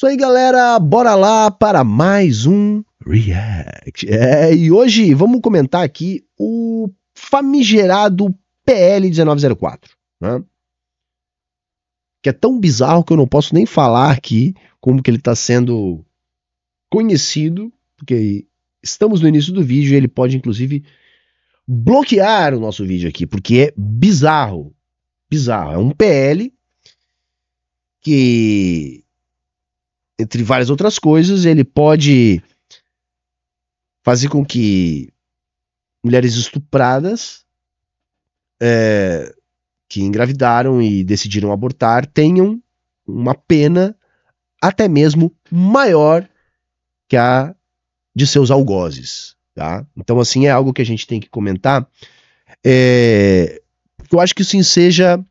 Isso aí, galera, bora lá para mais um React. É, e hoje vamos comentar aqui o famigerado PL1904, né? Que é tão bizarro que eu não posso nem falar aqui como que ele está sendo conhecido, porque estamos no início do vídeo e ele pode inclusive bloquear o nosso vídeo aqui, porque é bizarro. Bizarro, é um PL que entre várias outras coisas, ele pode fazer com que mulheres estupradas é, que engravidaram e decidiram abortar tenham uma pena até mesmo maior que a de seus algozes, tá? Então assim é algo que a gente tem que comentar. É, eu acho que isso assim, seja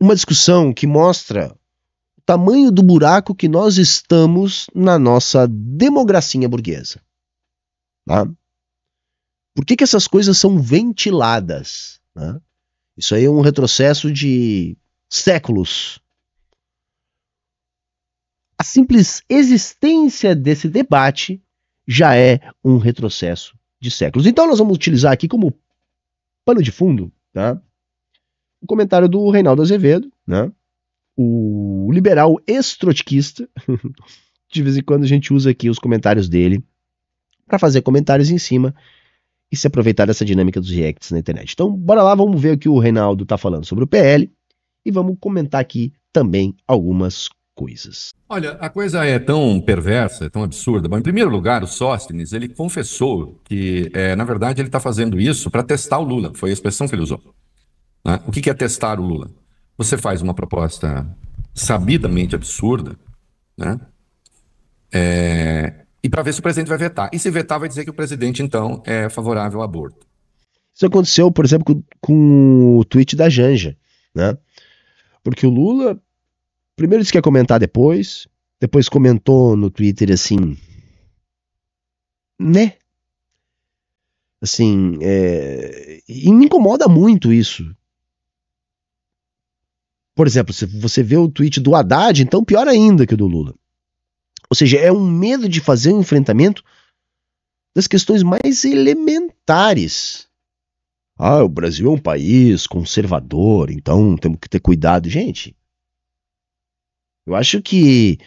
uma discussão que mostra tamanho do buraco que nós estamos na nossa democracia burguesa. Tá? Por que, que essas coisas são ventiladas? Né? Isso aí é um retrocesso de séculos. A simples existência desse debate já é um retrocesso de séculos. Então nós vamos utilizar aqui como pano de fundo tá? o comentário do Reinaldo Azevedo, né? o liberal estrotquista. De vez em quando a gente usa aqui os comentários dele para fazer comentários em cima e se aproveitar dessa dinâmica dos reacts na internet. Então, bora lá, vamos ver o que o Reinaldo tá falando sobre o PL e vamos comentar aqui também algumas coisas. Olha, a coisa é tão perversa, é tão absurda. Bom, em primeiro lugar, o Sóstenes, ele confessou que, é, na verdade, ele está fazendo isso para testar o Lula. Foi a expressão que ele usou. Né? O que, que é testar o Lula? Você faz uma proposta sabidamente absurda, né? É, e para ver se o presidente vai vetar. E se vetar, vai dizer que o presidente, então, é favorável ao aborto. Isso aconteceu, por exemplo, com, com o tweet da Janja, né? Porque o Lula primeiro disse que ia comentar depois, depois comentou no Twitter assim, né? Assim, é, e me incomoda muito isso, por exemplo, se você vê o tweet do Haddad, então pior ainda que o do Lula. Ou seja, é um medo de fazer um enfrentamento das questões mais elementares. Ah, o Brasil é um país conservador, então temos que ter cuidado. Gente, eu acho que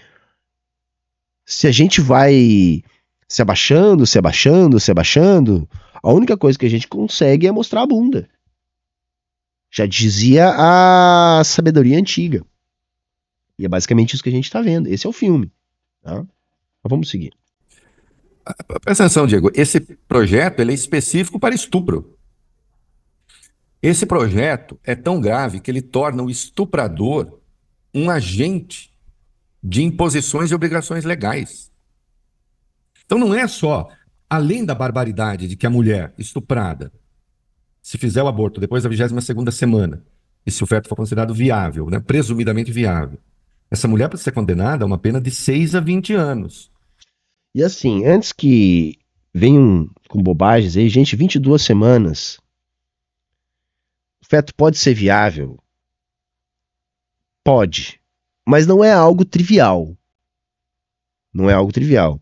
se a gente vai se abaixando, se abaixando, se abaixando, a única coisa que a gente consegue é mostrar a bunda. Já dizia a sabedoria antiga. E é basicamente isso que a gente está vendo. Esse é o filme. Tá? Mas vamos seguir. Presta atenção, Diego. Esse projeto ele é específico para estupro. Esse projeto é tão grave que ele torna o estuprador um agente de imposições e obrigações legais. Então não é só, além da barbaridade de que a mulher estuprada se fizer o aborto depois da 22 semana, e se o feto for considerado viável, né, presumidamente viável, essa mulher pode ser condenada a uma pena de 6 a 20 anos. E assim, antes que venham com bobagens aí, gente, 22 semanas, o feto pode ser viável? Pode, mas não é algo trivial. Não é algo trivial.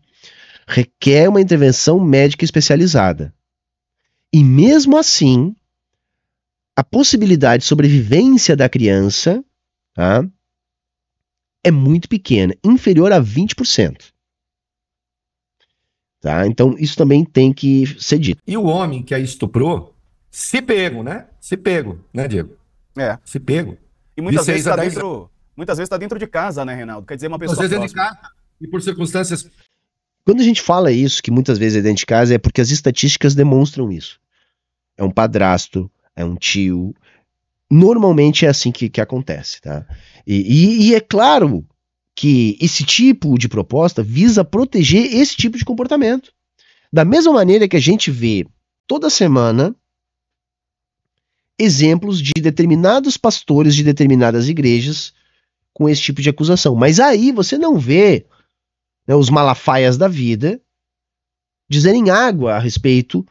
Requer uma intervenção médica especializada. E mesmo assim, a possibilidade de sobrevivência da criança tá, é muito pequena, inferior a 20%. Tá? Então, isso também tem que ser dito. E o homem que a estuprou, se pego, né? Se pego, né, Diego? É. Se pego. E muitas vezes está dentro, muitas vezes tá dentro de casa, né, Reinaldo? Quer dizer, uma pessoa. Às vezes é de casa e por circunstâncias. Quando a gente fala isso, que muitas vezes é dentro de casa, é porque as estatísticas demonstram isso é um padrasto, é um tio. Normalmente é assim que, que acontece, tá? E, e, e é claro que esse tipo de proposta visa proteger esse tipo de comportamento. Da mesma maneira que a gente vê toda semana exemplos de determinados pastores de determinadas igrejas com esse tipo de acusação. Mas aí você não vê né, os malafaias da vida dizerem água a respeito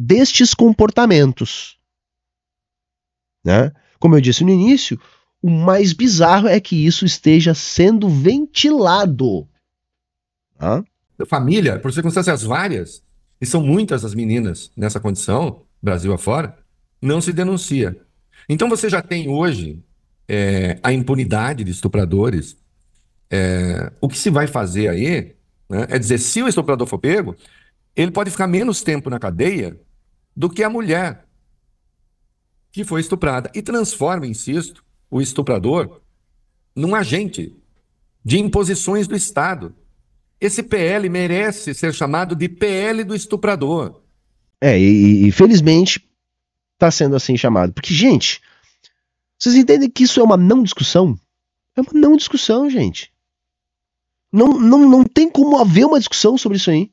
destes comportamentos. Né? Como eu disse no início, o mais bizarro é que isso esteja sendo ventilado. Hã? Tá? Família, por circunstâncias várias, e são muitas as meninas nessa condição, Brasil afora, não se denuncia. Então você já tem hoje é, a impunidade de estupradores. É, o que se vai fazer aí né, é dizer: se o estuprador for pego, ele pode ficar menos tempo na cadeia do que a mulher que foi estuprada. E transforma, insisto, o estuprador num agente de imposições do Estado. Esse PL merece ser chamado de PL do estuprador. É, e, e felizmente está sendo assim chamado. Porque, gente, vocês entendem que isso é uma não discussão? É uma não discussão, gente. Não, não, não tem como haver uma discussão sobre isso aí.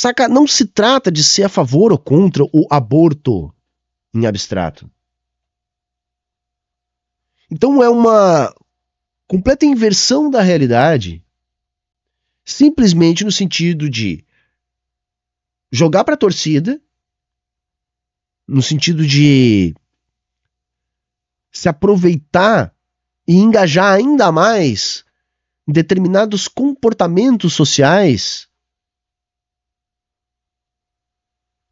Saca? Não se trata de ser a favor ou contra o aborto em abstrato. Então é uma completa inversão da realidade, simplesmente no sentido de jogar para a torcida, no sentido de se aproveitar e engajar ainda mais em determinados comportamentos sociais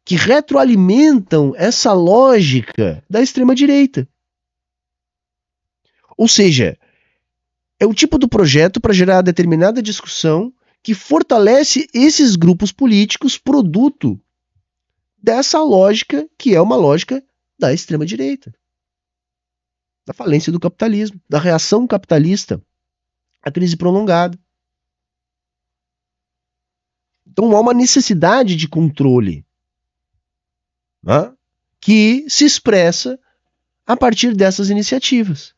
que retroalimentam essa lógica da extrema-direita. Ou seja, é o tipo do projeto para gerar determinada discussão que fortalece esses grupos políticos produto dessa lógica que é uma lógica da extrema-direita, da falência do capitalismo, da reação capitalista à crise prolongada. Então há uma necessidade de controle né, que se expressa a partir dessas iniciativas.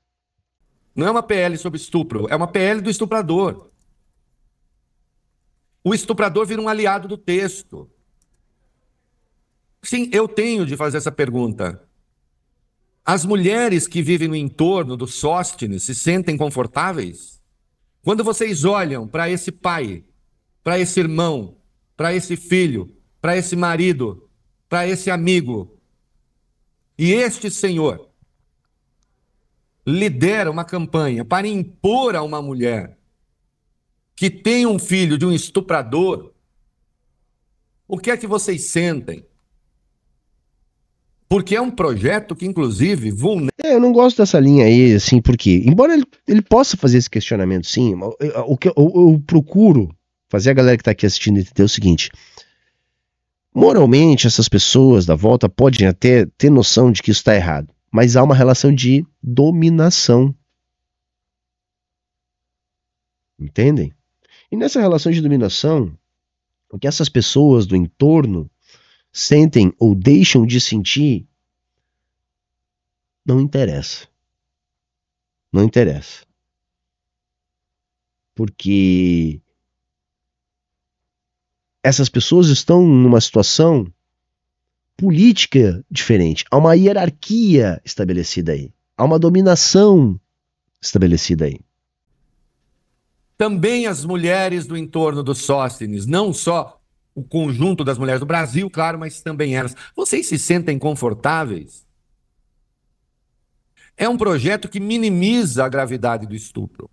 Não é uma PL sobre estupro, é uma PL do estuprador. O estuprador vira um aliado do texto. Sim, eu tenho de fazer essa pergunta. As mulheres que vivem no entorno do Sóstines se sentem confortáveis? Quando vocês olham para esse pai, para esse irmão, para esse filho, para esse marido, para esse amigo. E este senhor lidera uma campanha para impor a uma mulher que tem um filho de um estuprador o que é que vocês sentem? Porque é um projeto que, inclusive, vulnera. É, eu não gosto dessa linha aí, assim, porque, embora ele, ele possa fazer esse questionamento, sim, eh, o que eu, eu, eu procuro fazer a galera que está aqui assistindo entender é o seguinte: Moralmente, essas pessoas da volta podem até ter noção de que isso está errado, mas há uma relação de dominação. Entendem? E nessa relação de dominação, o que essas pessoas do entorno sentem ou deixam de sentir não interessa. Não interessa. Porque essas pessoas estão numa situação política diferente. Há uma hierarquia estabelecida aí. Há uma dominação estabelecida aí. Também as mulheres do entorno do Sóstenes, não só o conjunto das mulheres do Brasil, claro, mas também elas. Vocês se sentem confortáveis? É um projeto que minimiza a gravidade do estupro,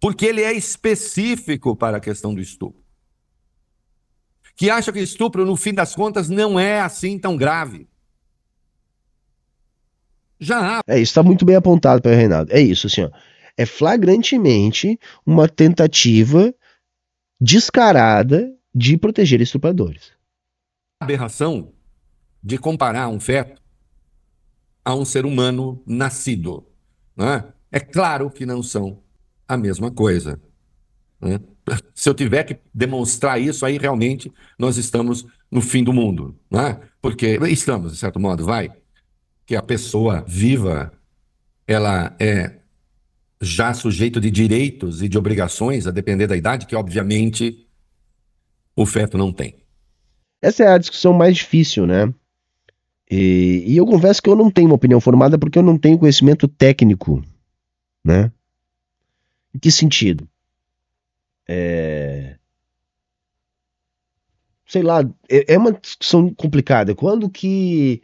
porque ele é específico para a questão do estupro que acha que estupro, no fim das contas, não é assim tão grave. Já há. É isso, está muito bem apontado pelo Reinaldo. É isso, assim, ó. É flagrantemente uma tentativa descarada de proteger estupradores. Aberração de comparar um feto a um ser humano nascido. Né? É claro que não são a mesma coisa. Né? se eu tiver que demonstrar isso, aí realmente nós estamos no fim do mundo, né? Porque estamos, de certo modo, vai, que a pessoa viva, ela é já sujeito de direitos e de obrigações, a depender da idade, que obviamente o feto não tem. Essa é a discussão mais difícil, né? E, e eu confesso que eu não tenho uma opinião formada porque eu não tenho conhecimento técnico, né? Em que sentido? É... Sei lá, é, é uma discussão complicada. Quando que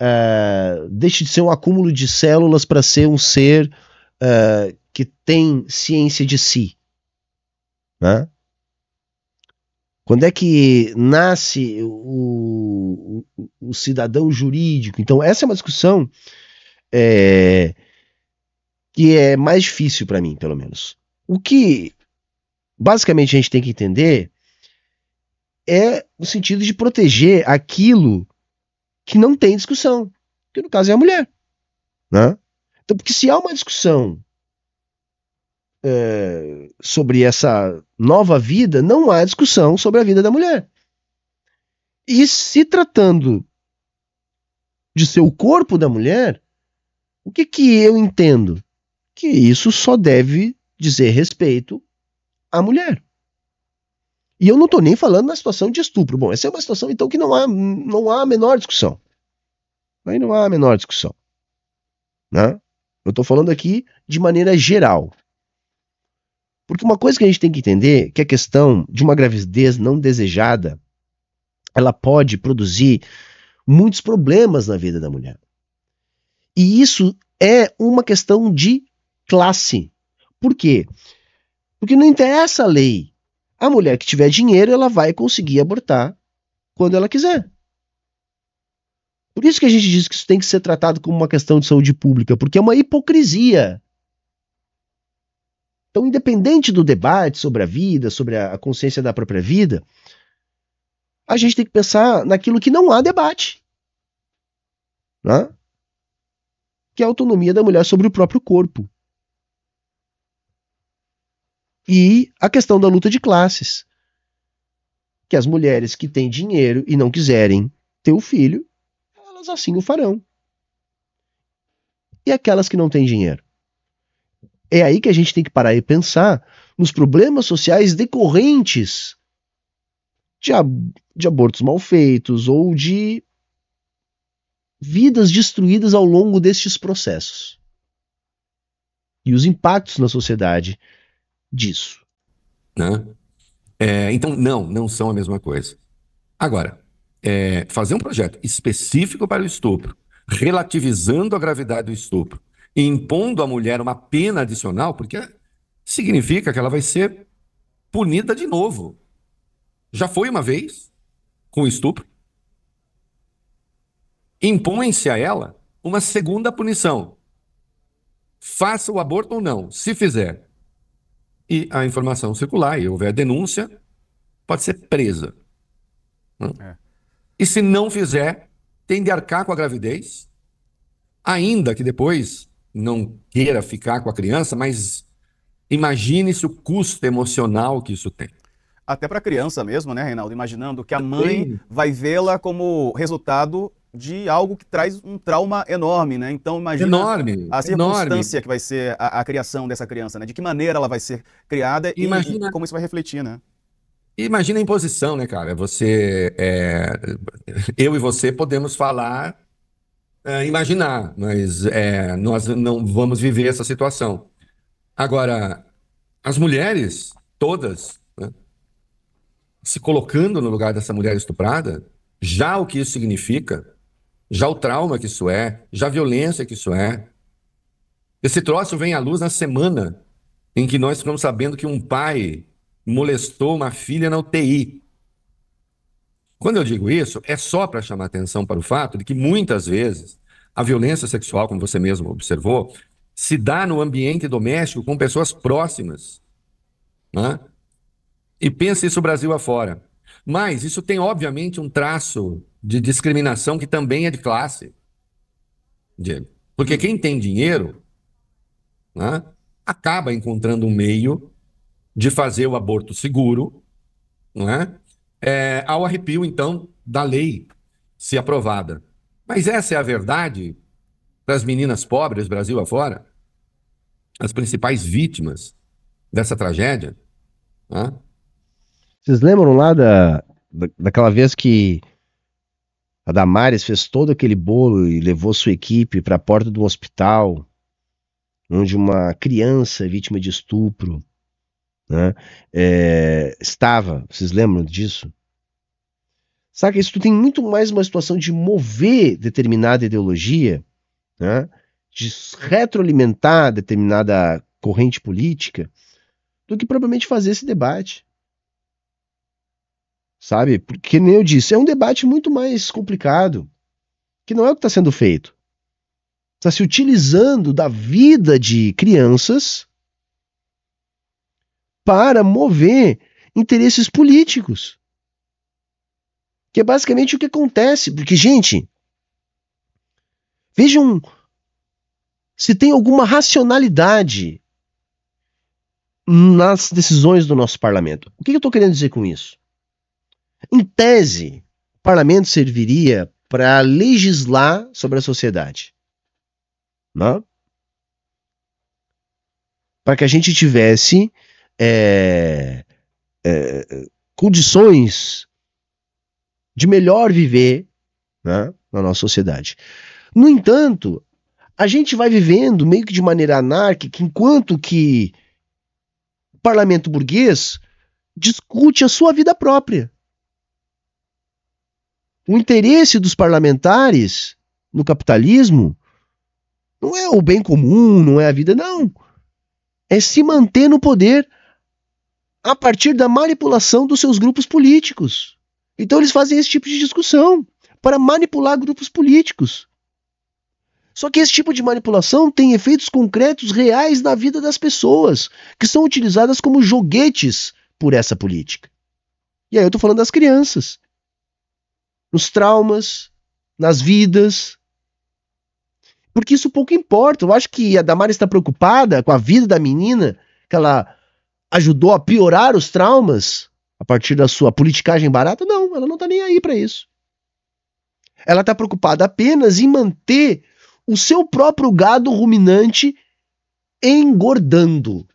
é, deixa de ser um acúmulo de células para ser um ser é, que tem ciência de si? Né? Quando é que nasce o, o, o, cidadão jurídico? Então, essa é uma discussão é, que é mais difícil para mim, pelo menos. O que basicamente a gente tem que entender é no sentido de proteger aquilo que não tem discussão, que no caso é a mulher. Né? Então, porque se há uma discussão é, sobre essa nova vida, não há discussão sobre a vida da mulher. E se tratando de ser o corpo da mulher, o que, que eu entendo? Que isso só deve dizer respeito a mulher. E eu não estou nem falando na situação de estupro. Bom, essa é uma situação então que não há, não há a menor discussão. Aí não há a menor discussão. Né? Eu estou falando aqui de maneira geral. Porque uma coisa que a gente tem que entender é que a questão de uma gravidez não desejada, ela pode produzir muitos problemas na vida da mulher. E isso é uma questão de classe. Por quê? Porque não interessa a lei. A mulher que tiver dinheiro, ela vai conseguir abortar quando ela quiser. Por isso que a gente diz que isso tem que ser tratado como uma questão de saúde pública, porque é uma hipocrisia. Então, independente do debate sobre a vida, sobre a consciência da própria vida, a gente tem que pensar naquilo que não há debate. Né? Que é a autonomia da mulher sobre o próprio corpo. E a questão da luta de classes. Que as mulheres que têm dinheiro e não quiserem ter o filho, elas assim o farão. E aquelas que não têm dinheiro? É aí que a gente tem que parar e pensar nos problemas sociais decorrentes de, ab de abortos mal feitos ou de vidas destruídas ao longo destes processos. E os impactos na sociedade disso. Né? É, então, não, não são a mesma coisa. Agora, é, fazer um projeto específico para o estupro, relativizando a gravidade do estupro, e impondo à mulher uma pena adicional, porque significa que ela vai ser punida de novo. Já foi uma vez com estupro. Impõe-se a ela uma segunda punição. Faça o aborto ou não. Se fizer, e a informação circular e houver denúncia, pode ser presa. Né? É. E se não fizer, tem de arcar com a gravidez, ainda que depois não queira ficar com a criança, mas imagine-se o custo emocional que isso tem. Até para a criança mesmo, né, Reinaldo? Imaginando que a mãe Sim. vai vê-la como resultado de algo que traz um trauma enorme, né? Então imagina enorme, a circunstância enorme. que vai ser a, a, criação dessa criança, né? De que maneira ela vai ser criada imagina, e, como isso vai refletir, né? Imagina a imposição, né, cara? Você, é, eu e você podemos falar, é, imaginar, mas é, nós não vamos viver essa situação. Agora, as mulheres todas né, se colocando no lugar dessa mulher estuprada, já o que isso significa já o trauma que isso é, já a violência que isso é. Esse troço vem à luz na semana em que nós ficamos sabendo que um pai molestou uma filha na UTI. Quando eu digo isso, é só para chamar atenção para o fato de que muitas vezes a violência sexual, como você mesmo observou, se dá no ambiente doméstico com pessoas próximas. Né? E pensa isso Brasil afora. Mas isso tem, obviamente, um traço de discriminação que também é de classe, Diego. Porque uhum. quem tem dinheiro né, acaba encontrando um meio de fazer o aborto seguro, né, é, ao arrepio, então, da lei, se aprovada. Mas essa é a verdade para as meninas pobres, Brasil afora, as principais vítimas dessa tragédia. Né? Vocês lembram lá da, daquela vez que a Damares fez todo aquele bolo e levou sua equipe para a porta do hospital, onde uma criança vítima de estupro né, é, estava. Vocês lembram disso? Saca? Isso tem muito mais uma situação de mover determinada ideologia, né, de retroalimentar determinada corrente política, do que propriamente fazer esse debate sabe? Porque, nem eu disse, é um debate muito mais complicado, que não é o que está sendo feito. Está se utilizando da vida de crianças para mover interesses políticos. Que é basicamente o que acontece. Porque, gente, vejam se tem alguma racionalidade nas decisões do nosso parlamento. O que eu estou querendo dizer com isso? Em tese, o parlamento serviria para legislar sobre a sociedade. Né? Para que a gente tivesse é, é, condições de melhor viver né, na nossa sociedade. No entanto, a gente vai vivendo meio que de maneira anárquica, enquanto que o parlamento burguês discute a sua vida própria. O interesse dos parlamentares no capitalismo não é o bem comum, não é a vida, não. É se manter no poder a partir da manipulação dos seus grupos políticos. Então eles fazem esse tipo de discussão para manipular grupos políticos. Só que esse tipo de manipulação tem efeitos concretos reais na vida das pessoas, que são utilizadas como joguetes por essa política. E aí eu estou falando das crianças nos traumas, nas vidas. Porque isso pouco importa. Eu acho que a Damara está preocupada com a vida da menina, que ela ajudou a piorar os traumas a partir da sua politicagem barata. Não, ela não está nem aí para isso. Ela está preocupada apenas em manter o seu próprio gado ruminante engordando.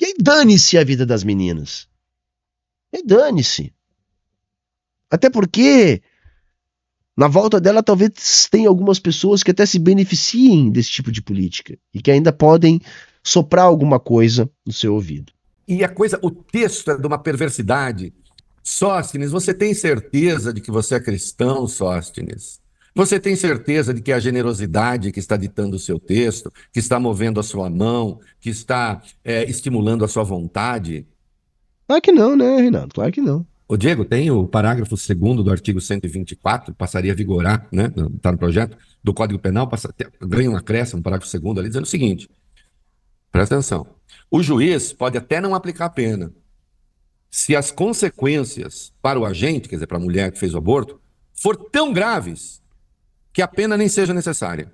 E aí dane-se a vida das meninas. E dane-se. Até porque na volta dela talvez tenha algumas pessoas que até se beneficiem desse tipo de política e que ainda podem soprar alguma coisa no seu ouvido. E a coisa, o texto é de uma perversidade. Sóstenes, você tem certeza de que você é cristão, Sóstenes? Você tem certeza de que é a generosidade que está ditando o seu texto, que está movendo a sua mão, que está é, estimulando a sua vontade? Claro que não, né, Renato? Claro que não. O Diego, tem o parágrafo 2 do artigo 124, passaria a vigorar, né? Está no projeto, do Código Penal, passa, ganha um acréscimo, parágrafo 2 ali, dizendo o seguinte: presta atenção. O juiz pode até não aplicar a pena. Se as consequências para o agente, quer dizer, para a mulher que fez o aborto, for tão graves que a pena nem seja necessária.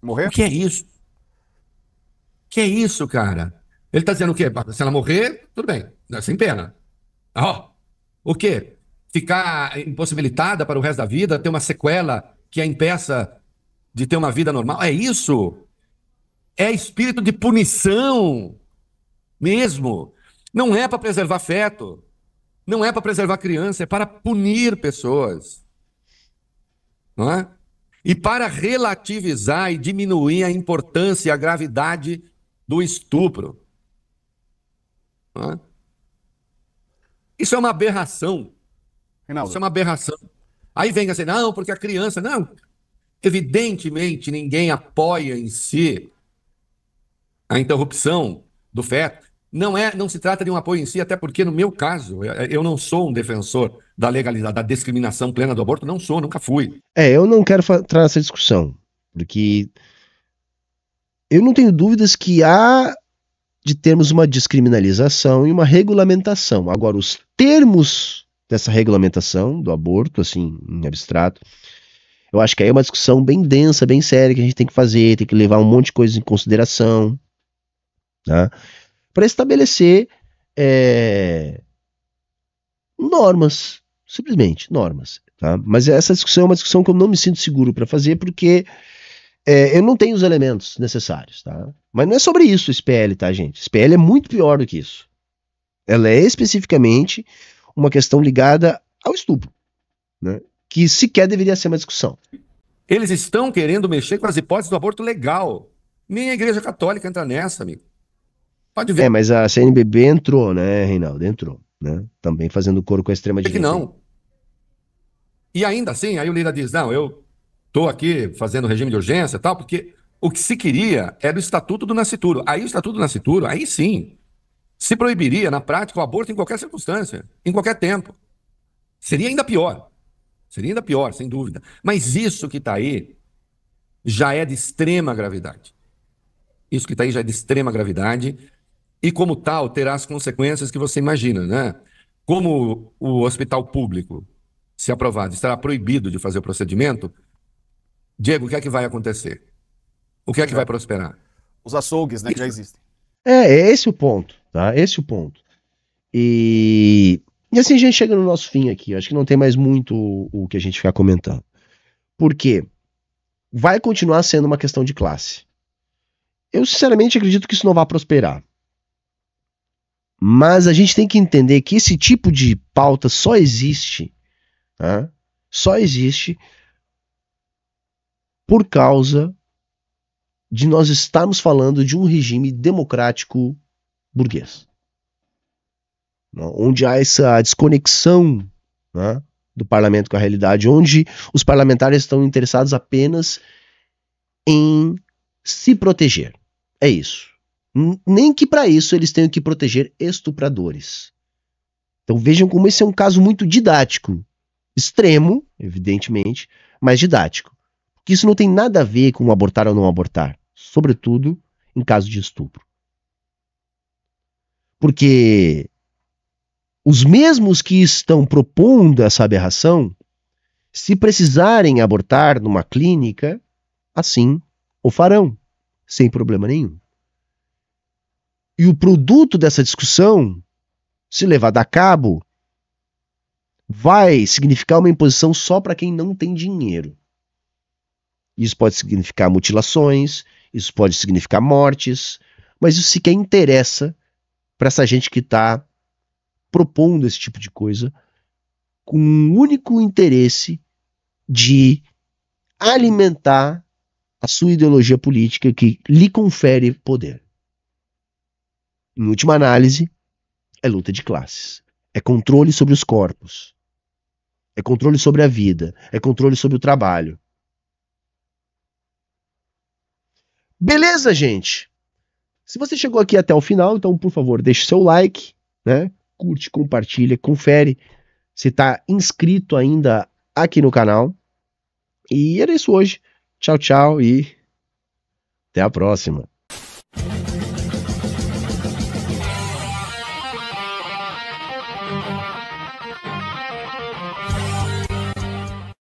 Morrer? O que é isso? O que é isso, cara? Ele está dizendo o quê? Se ela morrer, tudo bem. Sem pena. Ó, oh, o quê? Ficar impossibilitada para o resto da vida, ter uma sequela que a impeça de ter uma vida normal? É isso? É espírito de punição mesmo. Não é para preservar feto, não é para preservar criança, é para punir pessoas. Não é? E para relativizar e diminuir a importância e a gravidade do estupro. Não é? Isso é uma aberração. Reinaldo. Isso é uma aberração. Aí vem assim, não, porque a criança. Não. Evidentemente, ninguém apoia em si a interrupção do feto. Não é, não se trata de um apoio em si, até porque no meu caso, eu não sou um defensor da legalidade, da discriminação plena do aborto, não sou, nunca fui. É, eu não quero entrar nessa discussão, porque eu não tenho dúvidas que há de termos uma descriminalização e uma regulamentação. Agora, os termos dessa regulamentação do aborto, assim, em abstrato, eu acho que aí é uma discussão bem densa, bem séria, que a gente tem que fazer, tem que levar um monte de coisa em consideração, tá? para estabelecer é, normas, simplesmente normas. Tá? Mas essa discussão é uma discussão que eu não me sinto seguro para fazer, porque é, eu não tenho os elementos necessários, tá? Mas não é sobre isso o SPL, tá, gente? O SPL é muito pior do que isso. Ela é especificamente uma questão ligada ao estupro, né? que sequer deveria ser uma discussão. Eles estão querendo mexer com as hipóteses do aborto legal. Nem a Igreja Católica entra nessa, amigo. Pode ver. É, mas a CNBB entrou, né, Reinaldo? Entrou, né? Também fazendo coro com a extrema-direita. É que não. E ainda assim, aí o Lira diz, não, eu estou aqui fazendo regime de urgência e tal, porque o que se queria era o Estatuto do Nascituro. Aí o Estatuto do Nascituro, aí sim, se proibiria na prática o aborto em qualquer circunstância, em qualquer tempo. Seria ainda pior. Seria ainda pior, sem dúvida. Mas isso que está aí já é de extrema gravidade. Isso que está aí já é de extrema gravidade e, como tal, terá as consequências que você imagina, né? Como o hospital público, se aprovado, estará proibido de fazer o procedimento, Diego, o que é que vai acontecer? O que é que vai prosperar? Os açougues, né, que já existem. É, é esse o ponto, tá? Esse o ponto. E, e assim a gente chega no nosso fim aqui. Acho que não tem mais muito o, o que a gente ficar comentando. Por quê? Vai continuar sendo uma questão de classe. Eu sinceramente acredito que isso não vai prosperar. Mas a gente tem que entender que esse tipo de pauta só existe, tá? só existe por causa de nós estarmos falando de um regime democrático burguês, né, onde há essa desconexão né, do parlamento com a realidade, onde os parlamentares estão interessados apenas em se proteger. É isso. Nem que para isso eles tenham que proteger estupradores. Então vejam como esse é um caso muito didático, extremo, evidentemente, mas didático que isso não tem nada a ver com abortar ou não abortar, sobretudo em caso de estupro. Porque os mesmos que estão propondo essa aberração, se precisarem abortar numa clínica, assim o farão, sem problema nenhum. E o produto dessa discussão, se levado a cabo, vai significar uma imposição só para quem não tem dinheiro. Isso pode significar mutilações, isso pode significar mortes, mas isso sequer interessa para essa gente que está propondo esse tipo de coisa com um único interesse de alimentar a sua ideologia política que lhe confere poder. Em última análise, é luta de classes, é controle sobre os corpos, é controle sobre a vida, é controle sobre o trabalho, Beleza, gente? Se você chegou aqui até o final, então, por favor, deixe seu like, né? Curte, compartilha, confere se está inscrito ainda aqui no canal. E era isso hoje. Tchau, tchau e até a próxima.